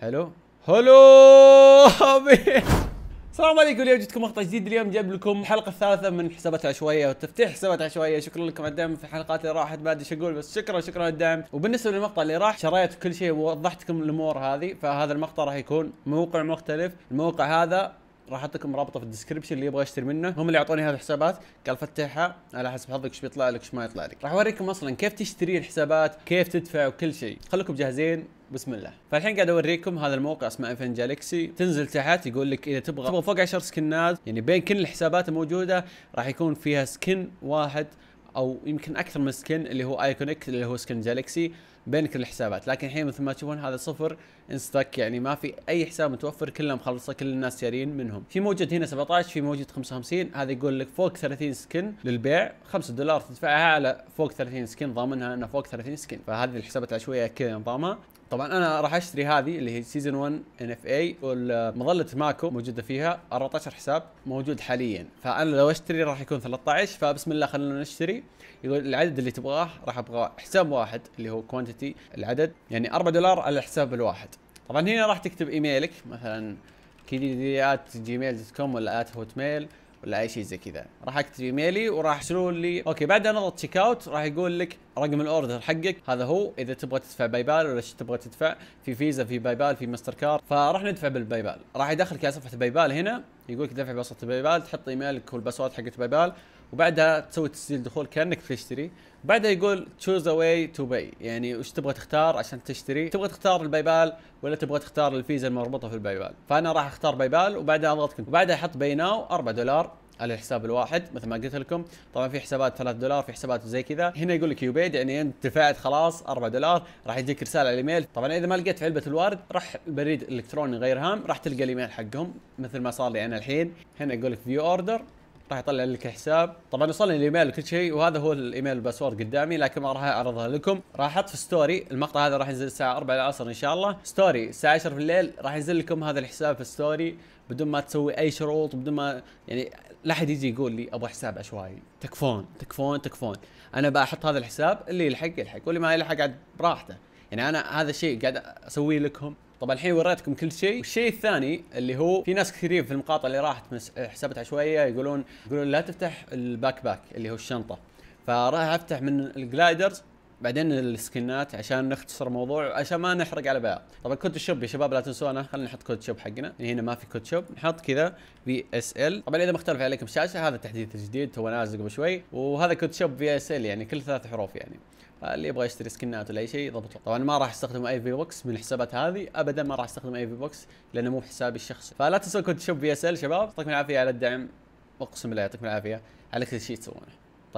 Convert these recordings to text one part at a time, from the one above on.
حلو هلو السلام عليكم اليوم جبتكم مقطع جديد اليوم جايب لكم الحلقه الثالثه من حسابات عشوائيه وتفتيح حسابات عشوائيه شكرا لكم على الدعم في الحلقات اللي راحت ما ادري ايش اقول بس شكرا شكرا على الدعم وبالنسبه للمقطع اللي راح شريت كل شيء ووضحتكم الامور هذه فهذا المقطع راح يكون موقع مختلف الموقع هذا راح احط لكم رابطه في الديسكربشن اللي يبغى يشتري منه هم اللي اعطوني هذه الحسابات قال فتحها على حسب حظك ايش بيطلع لك ايش ما يطلع لك راح اوريكم اصلا كيف تشتري الحسابات كيف تدفع وكل شيء خليكم جاهزين بسم الله فالحين قاعد اوريكم هذا الموقع اسمه افن جالكسي تنزل تحت يقول لك اذا تبغى تبغى فوق 10 سكنات يعني بين كل الحسابات الموجوده راح يكون فيها سكن واحد او يمكن اكثر من سكن اللي هو ايكونيك اللي هو سكن جالكسي بين كل الحسابات لكن الحين مثل ما تشوفون هذا صفر انستك يعني ما في اي حساب متوفر كله مخلصه كل الناس شارين منهم في موجود هنا 17 في موجود 55 هذا يقول لك فوق 30 سكن للبيع 5 دولار تدفعها على فوق 30 سكن ضامنها انه فوق 30 سكن فهذه الحسابات العشوائيه كذا نظامها طبعا انا راح اشتري هذه اللي هي سيزون 1 ان اف اي ومظله ماكو موجوده فيها 14 حساب موجود حاليا فانا لو اشتري راح يكون 13 فبسم الله خلينا نشتري يقول العدد اللي تبغاه راح ابغاه حساب واحد اللي هو كوانتيتي تحتي العدد يعني 4 دولار على الحساب الواحد طبعا هنا راح تكتب ايميلك مثلا كيديات ولا @hotmail هوت ولا اي شيء زي كذا راح اكتب ايميلي وراح يرسلون لي اوكي بعد ان اضغط تشيك اوت راح يقول لك رقم الاوردر حقك هذا هو اذا تبغى تدفع باي بال ولا تبغى تدفع في فيزا في باي بال في ماستر كارد فراح ندفع بالباي بال راح يدخلك على صفحه باي بال هنا يقول لك دفع بواسطه باي بال تحط ايميلك والباسورد حقت باي بال وبعدها تسوي تسجيل دخول كانك تشتري بعدها يقول تشوز اواي تو باي يعني وش تبغى تختار عشان تشتري تبغى تختار الباي بال ولا تبغى تختار الفيزا المربوطه في الباي بال فانا راح اختار باي بال وبعدها اضغط وبعدها احط باي ناو 4 دولار على الحساب الواحد مثل ما قلت لكم طبعا في حسابات 3 دولار في حسابات زي كذا هنا يقول لك يوبيد يعني انت دفعت خلاص 4 دولار راح يجيك رساله على الايميل طبعا اذا ما لقيت في علبه الورد راح البريد الالكتروني غير هام راح تلقى الايميل حقهم مثل ما صار لي انا الحين هنا يقول لك فيو اوردر راح يطلع لك الحساب طبعا وصلني الايميل وكل شيء وهذا هو الايميل الباسورد قدامي لكن ما راح اعرضها لكم راح احط في ستوري المقطع هذا راح ينزل الساعه 4 العصر ان شاء الله ستوري الساعه 10 في الليل راح ينزل لكم هذا الحساب في ستوري بدون ما تسوي اي شروط بدون ما يعني لا احد يجي يقول لي ابغى حساب عشوائي تكفون تكفون تكفون انا بحط هذا الحساب اللي يلحق يلحق واللي ما يلحق عاد براحته يعني انا هذا الشيء قاعد اسويه لكم طبعا الحين وريتكم كل شيء الشيء الثاني اللي هو في ناس كثير في المقاطع اللي راحت حسابات عشوائيه يقولون يقولون لا تفتح الباك باك اللي هو الشنطه فراح افتح من الجلايدرز بعدين السكنات عشان نختصر الموضوع عشان ما نحرق على بعض طبعا كود شوب يا شباب لا تنسونا خلينا نحط كود شوب حقنا إيه، هنا ما في كود شوب نحط كذا في اس ال طبعا اذا مختلف عليكم الشاشه هذا التحديث الجديد تو نازل قبل شوي وهذا كود شوب في اس ال يعني كل ثلاث حروف يعني اللي يبغى يشتري سكنات ولا اي شيء يضبط طبعا ما راح استخدم اي في بوكس من الحسابات هذه ابدا ما راح استخدم اي في بوكس لانه مو حسابي الشخصي فلا تنسوا كود شوب في اس ال شباب يعطيكم العافيه على الدعم اقسم بالله يعطيكم العافيه على كل شيء تسوونه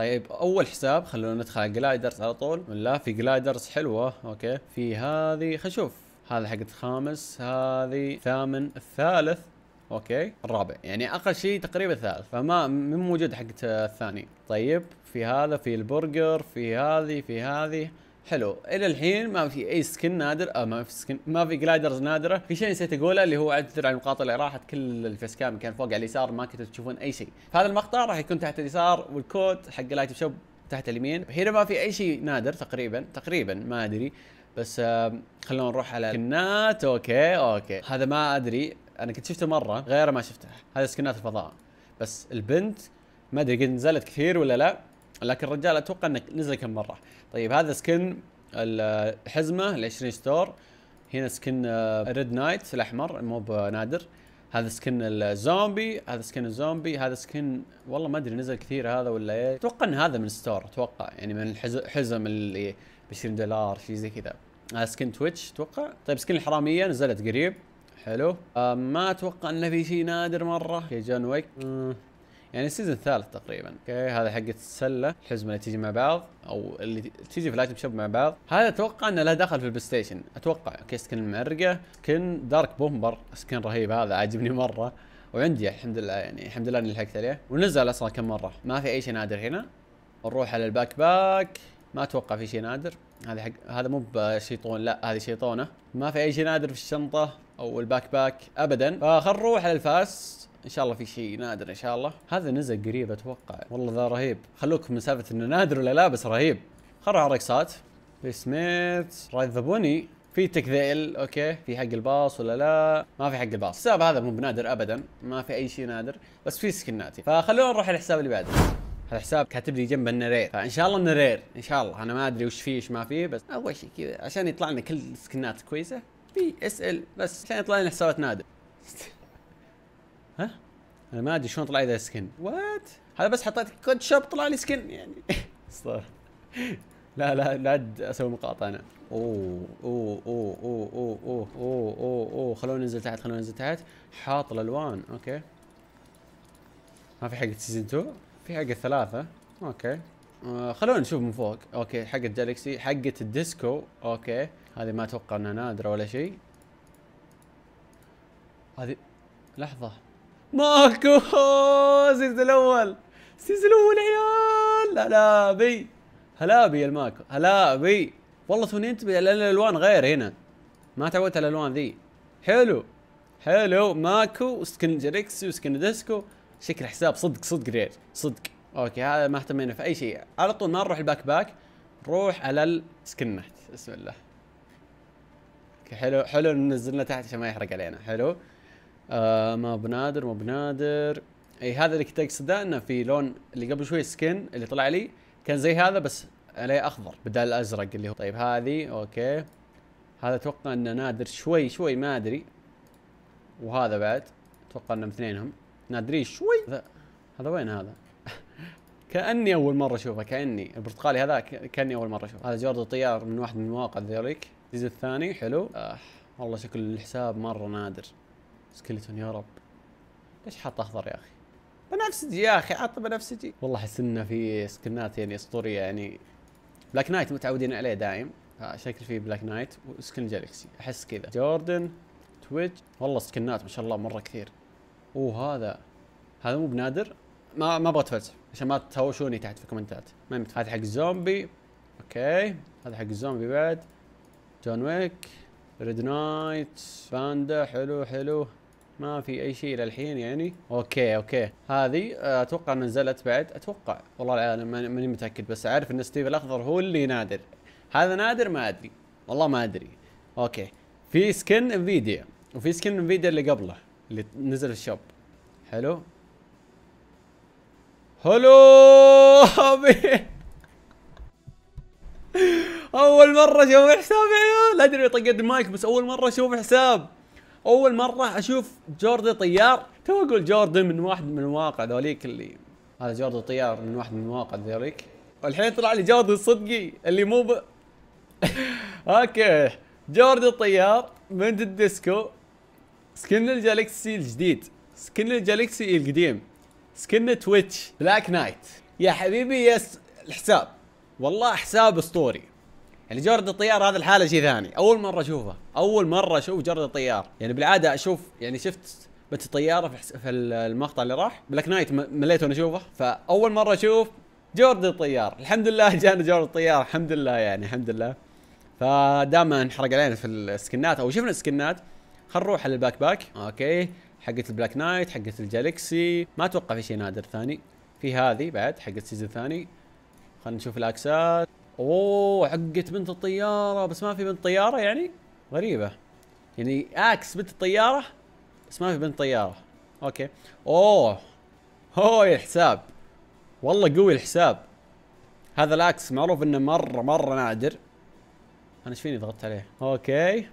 طيب اول حساب خلونا ندخل على جلايدرز على طول لا في جلايدرز حلوه اوكي في هذه خلينا نشوف هذا حق الخامس هذه ثامن الثالث اوكي الرابع يعني اقل شيء تقريبا الثالث فما من موجود حق الثاني طيب في هذا في البرجر في هذه في هذه حلو الى الحين ما في اي سكن نادر آه ما في سكن ما في جلايدرز نادره في شيء نسيت اقوله اللي هو اعتذر عن المقاطع اللي راحت كل الفيس كام كان فوق على اليسار ما كنتوا تشوفون اي شيء فهذا المقطع راح يكون تحت اليسار والكود حق لايت شوب تحت اليمين هنا ما في اي شيء نادر تقريبا تقريبا ما ادري بس خلونا نروح على سكنات اوكي اوكي هذا ما ادري انا كنت شفته مره غيره ما شفته هذا سكنات الفضاء بس البنت ما ادري قد نزلت كثير ولا لا لكن الرجال اتوقع انه نزل كم مره طيب هذا سكن الحزمه ال 20 ستور هنا سكن آه، ريد نايت الاحمر مو بنادر هذا سكن الزومبي هذا سكن الزومبي هذا سكن والله ما ادري نزل كثير هذا ولا ايه اتوقع ان هذا من ستور اتوقع يعني من الحزم اللي ب 20 دولار شيء زي كذا هذا سكن تويتش اتوقع طيب سكن الحراميه نزلت قريب حلو آه، ما اتوقع انه في شيء نادر مره في جون ويك يعني السيزون الثالث تقريبا اوكي هذا حق السله الحزمه اللي تيجي مع بعض او اللي تيجي في الايتم شوب مع بعض هذا اتوقع انه له دخل في البلاي ستيشن اتوقع اوكي سكن المعرقه سكن دارك بومبر سكن رهيب هذا عاجبني مره وعندي الحمد لله يعني الحمد لله اني لحقت عليه ونزل اصلا كم مره ما في اي شيء نادر هنا نروح على الباك باك ما اتوقع في شيء نادر هذا حق هذا مو بشيطون لا هذه شيطونه ما في اي شيء نادر في الشنطه او الباك باك ابدا فخل نروح على الفاست ان شاء الله في شيء نادر ان شاء الله هذا نزل قريب اتوقع والله ذا رهيب خلوكم من سالفه انه نادر ولا لا بس رهيب خرع في سميث رايد ذا بوني في تك ال اوكي في حق الباص ولا لا ما في حق الباص الحساب هذا مو بنادر ابدا ما في اي شيء نادر بس في سكناتي فخلونا نروح الحساب اللي بعده الحساب كاتب لي جنبه النرير فان شاء الله النرير ان شاء الله انا ما ادري وش فيه وش ما فيه بس اول شيء كذا عشان يطلع لنا كل السكنات كويسه في اس ال بس عشان يطلع لنا حسابات نادر ها انا ما ادري شلون طلع لي ذا سكن وات هذا بس حطيت كود شوب طلع لي سكن يعني استغفر لا لا لا اسوي مقاطعه انا اوه اوه اوه اوه اوه اوه اوه اوه اوه خلونا ننزل تحت خلونا ننزل تحت حاط الالوان اوكي ما في حق سيزون 2 في حق الثلاثة اوكي آه خلونا نشوف من فوق اوكي حق الجالكسي حقة الديسكو اوكي هذه ما اتوقع انها نادرة ولا شيء هذه لحظة ماكو سيز الاول سيز الاول عيال هلا بي هلا بي الماكو هلا بي والله توني انتبه لان الالوان غير هنا ما تعودت على الالوان ذي حلو حلو ماكو وسكن جريكسي وسكن ديسكو شكل حساب صدق صدق غير صدق اوكي هذا ما اهتمينا في اي شيء على طول ما نروح الباك باك نروح على السكنات بسم الله حلو حلو نزلنا تحت عشان ما يحرق علينا حلو آه، ما بنادر ما بنادر اي هذا اللي كنت اقصده انه في لون اللي قبل شوي سكن اللي طلع لي كان زي هذا بس عليه اخضر بدل الازرق اللي هو طيب هذه اوكي هذا اتوقع انه نادر شوي شوي ما ادري وهذا بعد اتوقع انهم اثنينهم نادرين شوي هذا هذا وين هذا؟ كاني اول مره اشوفه كاني البرتقالي هذا كاني اول مره اشوفه هذا جورد الطيار من واحد من مواقع ذوليك الجزء الثاني حلو آه والله شكل الحساب مره نادر سكلتون يا رب ليش حاط اخضر يا اخي بنفسجي يا اخي حاط بنفسجي والله احس انه في سكنات يعني اسطوريه يعني بلاك نايت متعودين عليه دايم آه، شكل فيه بلاك نايت وسكن جالكسي احس كذا جوردن تويتش والله سكنات ما شاء الله مره كثير اوه هذا هذا مو بنادر ما ما ابغى اتفلسف عشان ما تهاوشوني تحت في الكومنتات ما هذا حق الزومبي اوكي هذا حق الزومبي بعد جون ويك ريد نايت باندا حلو حلو ما في اي شيء للحين يعني اوكي اوكي هذه آه، اتوقع نزلت بعد اتوقع والله العالم ماني متاكد بس عارف ان ستيف الاخضر هو اللي نادر هذا نادر ما ادري والله ما ادري اوكي في سكن انفيديا وفي سكن انفيديا اللي قبله اللي نزل الشوب حلو هلو اول مره اشوف حساب يا يعني. عيال ادري طقيت المايك بس اول مره اشوف حساب اول مره اشوف جوردي طيار تو اقول جوردن من واحد من المواقع ذوليك اللي هذا جوردي طيار من واحد من المواقع ذوليك والحين طلع لي جوردي الصدقي اللي مو ب... اوكي جوردي الطيار من الديسكو سكن الجالكسي الجديد سكن الجالكسي القديم سكن تويتش بلاك نايت يا حبيبي يا الحساب والله حساب اسطوري يعني جرد الطيار هذا الحاله شيء ثاني اول مره اشوفه اول مره اشوف جرد الطيار يعني بالعاده اشوف يعني شفت بت الطياره في المقطع اللي راح بلاك نايت مليت وانا اشوفه فاول مره اشوف جورد الطيار الحمد لله جانا جورد الطيار الحمد لله يعني الحمد لله فدائما انحرق علينا في السكنات او شفنا السكنات خل نروح على الباك باك اوكي حقت البلاك نايت حقت الجالكسي ما اتوقع في شيء نادر ثاني في هذه بعد حقت السيزون الثاني خلينا نشوف الاكسات اوه حقت بنت الطياره بس ما في بنت طياره يعني غريبه يعني اكس بنت الطياره بس ما في بنت طياره اوكي اوه اوه يا الحساب والله قوي الحساب هذا الاكس معروف انه مره مره نادر انا ايش فيني ضغطت عليه اوكي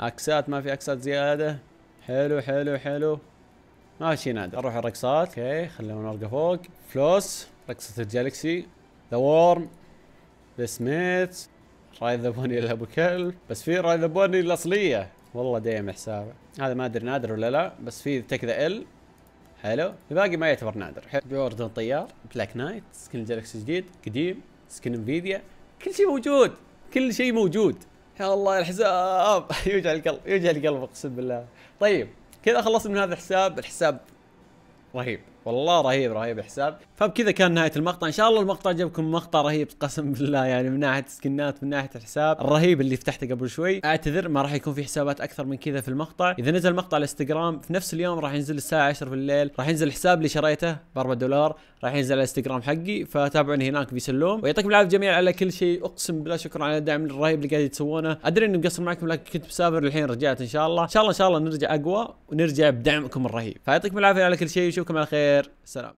اكسات ما في اكسات زياده حلو حلو حلو ما في شي نادر اروح الرقصات اوكي خلونا نرقى فوق فلوس رقصه الجالكسي ذا وورم ذا سميث راي ذا بوني الى ابو كلب بس في راي ذا بوني الاصليه والله دايم حسابه هذا ما ادري نادر ولا لا بس في تك ذا ال حلو الباقي ما يعتبر نادر جوردن طيار بلاك نايت سكن جالكسي جديد قديم سكن انفيديا كل شيء موجود كل شيء موجود يا الله الحساب يوجع القلب يوجع القلب اقسم بالله طيب كذا خلصنا من هذا الحساب الحساب رهيب والله رهيب رهيب الحساب فبكذا كان نهايه المقطع ان شاء الله المقطع جابكم مقطع رهيب قسم بالله يعني من ناحيه سكنات من ناحيه الحساب الرهيب اللي فتحته قبل شوي اعتذر ما راح يكون في حسابات اكثر من كذا في المقطع اذا نزل مقطع على الانستغرام في نفس اليوم راح ينزل الساعه 10 بالليل راح ينزل الحساب اللي شريته ب 4 دولار راح ينزل على الانستغرام حقي فتابعوني هناك بيسلوم ويعطيكم العافيه جميعا على كل شيء اقسم بالله شكرا على الدعم الرهيب اللي قاعد تسوونه ادري اني مقصر معكم لكن كنت مسافر الحين رجعت ان شاء الله ان شاء الله ان شاء الله نرجع اقوى ونرجع بدعمكم الرهيب فيعطيكم العافيه على كل شيء واشوفكم على خير سلام